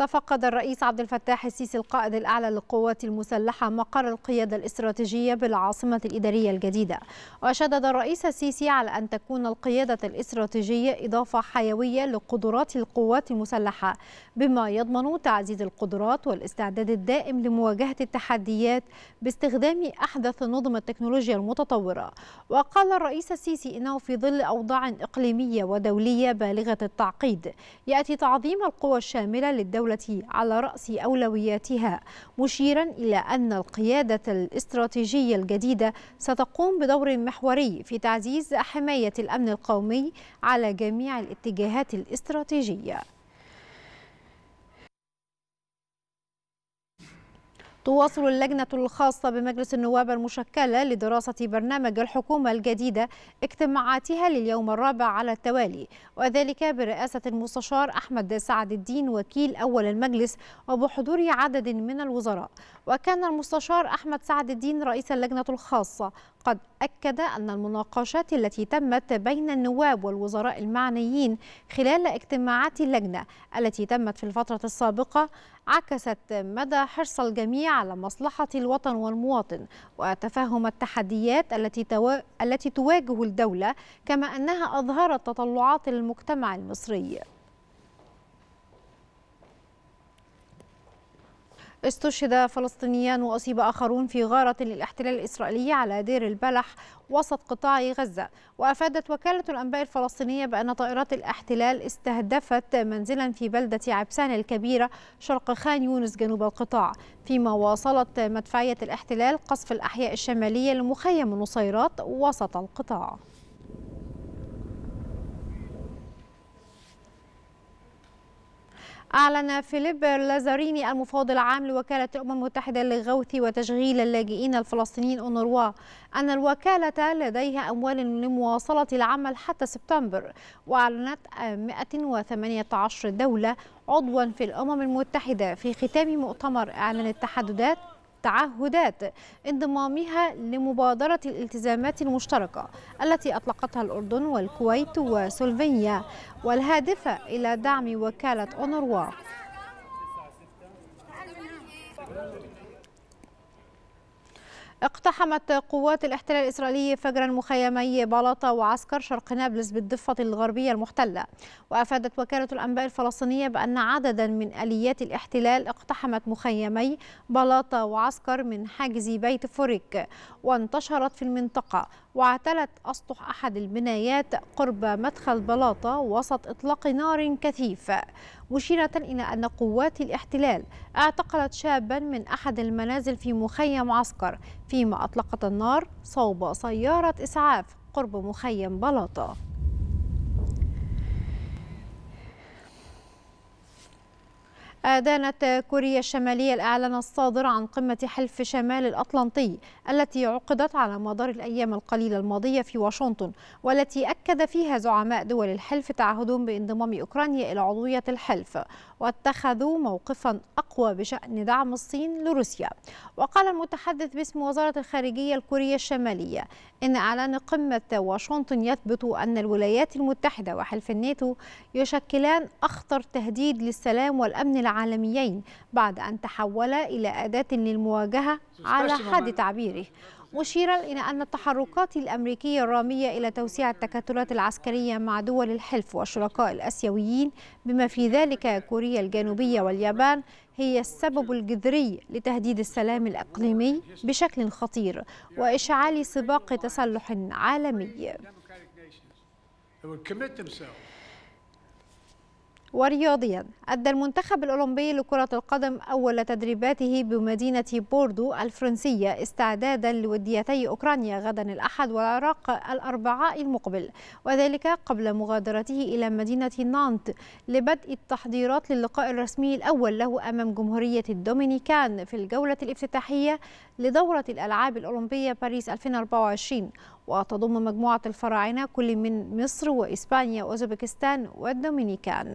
تفقد الرئيس عبد الفتاح السيسي القائد الأعلى للقوات المسلحة مقر القيادة الاستراتيجية بالعاصمة الإدارية الجديدة وشدد الرئيس السيسي على أن تكون القيادة الاستراتيجية إضافة حيوية لقدرات القوات المسلحة بما يضمن تعزيز القدرات والاستعداد الدائم لمواجهة التحديات باستخدام أحدث نظم التكنولوجيا المتطورة وقال الرئيس السيسي إنه في ظل أوضاع إقليمية ودولية بالغة التعقيد يأتي تعظيم القوى الشاملة للدولة الدولة على رأس أولوياتها مشيرا إلى أن القيادة الاستراتيجية الجديدة ستقوم بدور محوري في تعزيز حماية الأمن القومي على جميع الاتجاهات الاستراتيجية تواصل اللجنة الخاصة بمجلس النواب المشكلة لدراسة برنامج الحكومة الجديدة اجتماعاتها لليوم الرابع على التوالي وذلك برئاسة المستشار أحمد سعد الدين وكيل أول المجلس وبحضور عدد من الوزراء وكان المستشار أحمد سعد الدين رئيس اللجنة الخاصة قد أكد أن المناقشات التي تمت بين النواب والوزراء المعنيين خلال اجتماعات اللجنة التي تمت في الفترة السابقة عكست مدى حرص الجميع على مصلحة الوطن والمواطن وتفهم التحديات التي تو... التي تواجه الدولة كما أنها أظهرت تطلعات المجتمع المصري استشهد فلسطينيان وأصيب آخرون في غارة للاحتلال الإسرائيلي على دير البلح وسط قطاع غزة وأفادت وكالة الأنباء الفلسطينية بأن طائرات الاحتلال استهدفت منزلا في بلدة عبسان الكبيرة شرق خان يونس جنوب القطاع فيما واصلت مدفعية الاحتلال قصف الأحياء الشمالية لمخيم النصيرات وسط القطاع أعلن فيليب لازاريني المفوض العام لوكالة الأمم المتحدة للغوث وتشغيل اللاجئين الفلسطينيين أونروا أن الوكالة لديها أموال لمواصلة العمل حتى سبتمبر وأعلنت 118 دولة عضوا في الأمم المتحدة في ختام مؤتمر إعلان التحددات تعهدات انضمامها لمبادرة الالتزامات المشتركة التي أطلقتها الأردن والكويت وسلوفينيا والهادفة إلى دعم وكالة أونروا اقتحمت قوات الاحتلال الإسرائيلي فجرا مخيمي بلاطة وعسكر شرق نابلس بالضفة الغربية المحتلة وأفادت وكالة الأنباء الفلسطينية بأن عددا من آليات الاحتلال اقتحمت مخيمي بلاطة وعسكر من حاجز بيت فوريك وانتشرت في المنطقة واعتلت أسطح أحد البنايات قرب مدخل بلاطة وسط إطلاق نار كثيف مشيرة إلى أن قوات الاحتلال اعتقلت شابا من أحد المنازل في مخيم عسكر فيما أطلقت النار صوب سيارة إسعاف قرب مخيم بلاطة أدانت كوريا الشمالية الإعلان الصادر عن قمة حلف شمال الأطلنطي التي عقدت على مدار الأيام القليلة الماضية في واشنطن والتي أكد فيها زعماء دول الحلف تعهدهم بانضمام أوكرانيا إلى عضوية الحلف واتخذوا موقفا أقوى بشأن دعم الصين لروسيا وقال المتحدث باسم وزارة الخارجية الكورية الشمالية إن إعلان قمة واشنطن يثبت أن الولايات المتحدة وحلف الناتو يشكلان أخطر تهديد للسلام والأمن العالمي العالميين بعد أن تحول إلى أداة للمواجهة على حد تعبيره مشيرا إلى أن التحركات الأمريكية الرامية إلى توسيع التكتلات العسكرية مع دول الحلف والشركاء الأسيويين بما في ذلك كوريا الجنوبية واليابان هي السبب الجذري لتهديد السلام الإقليمي بشكل خطير وإشعال سباق تسلح عالمي. ورياضيا أدى المنتخب الأولمبي لكرة القدم أول تدريباته بمدينة بوردو الفرنسية استعدادا لوديتي أوكرانيا غدا الأحد والعراق الأربعاء المقبل وذلك قبل مغادرته إلى مدينة نانت لبدء التحضيرات للقاء الرسمي الأول له أمام جمهورية الدومينيكان في الجولة الافتتاحية لدورة الألعاب الأولمبية باريس 2024 وتضم مجموعة الفراعنة كل من مصر وإسبانيا وأوزبكستان والدومينيكان